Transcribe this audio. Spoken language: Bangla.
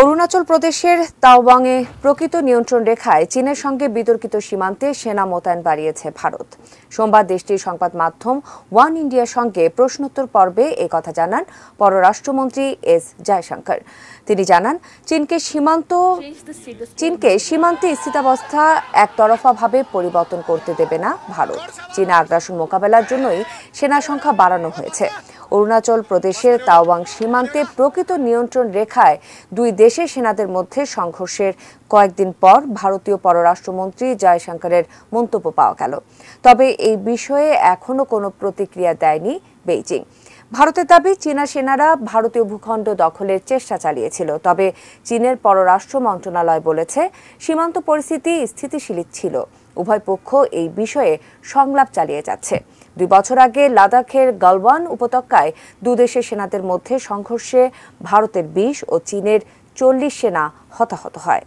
অরুণাচল প্রদেশের তাওবাংয়ে প্রকৃত নিয়ন্ত্রণ রেখায় চীনের সঙ্গে বিতর্কিত সীমান্তে সেনা মোতায়েন বাড়িয়েছে ভারত সোমবার দেশটির সংবাদ মাধ্যম ওয়ান ইন্ডিয়ার সঙ্গে প্রশ্নোত্তর পর্বে এ কথা জানান পররাষ্ট্রমন্ত্রী এস জয়শঙ্কর তিনি জানান চীনকে সীমান্ত চীনকে সীমান্তে স্থিতাবস্থা একতরফাভাবে পরিবর্তন করতে দেবে না ভারত চীনা আগ্রাসন মোকাবেলার জন্যই সেনা সংখ্যা বাড়ানো হয়েছে অরুণাচল প্রদেশের তাওয়াং সীমান্তে প্রকৃত নিয়ন্ত্রণ রেখায় দুই দেশের সেনাদের মধ্যে সংঘর্ষের কয়েকদিন পর ভারতীয় পররাষ্ট্রমন্ত্রী জয়শঙ্করের মন্তব্য পাওয়া গেল তবে এই বিষয়ে এখনও কোনো প্রতিক্রিয়া দেয়নি বেইজিং ভারতের দাবি চীনা সেনারা ভারতীয় ভূখণ্ড দখলের চেষ্টা চালিয়েছিল তবে চীনের পররাষ্ট্র মন্ত্রণালয় বলেছে সীমান্ত পরিস্থিতি স্থিতিশীল ছিল উভয় পক্ষ এই বিষয়ে সংলাপ চালিয়ে যাচ্ছে দুই বছর আগে লাদাখের গালওয়ান উপত্যকায় দুদেশের সেনাদের মধ্যে সংঘর্ষে ভারতের বিশ ও চীনের চল্লিশ সেনা হতাহত হয়